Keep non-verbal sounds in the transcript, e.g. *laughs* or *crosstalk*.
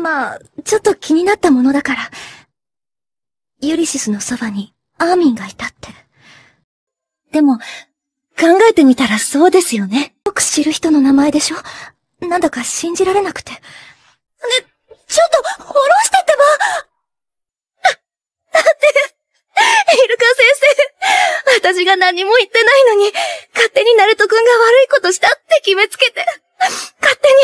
まあ、ちょっと気になったものだから。ユリシスのそばにアーミンがいたって。でも、考えてみたらそうですよね。よく知る人の名前でしょなんだか信じられなくて。ね、ちょっと、降ろしてってばだ、っ *laughs* て、イルカ先生、私が何も言ってないのに、勝手にナルト君が悪いことしたって決めつけて、勝手に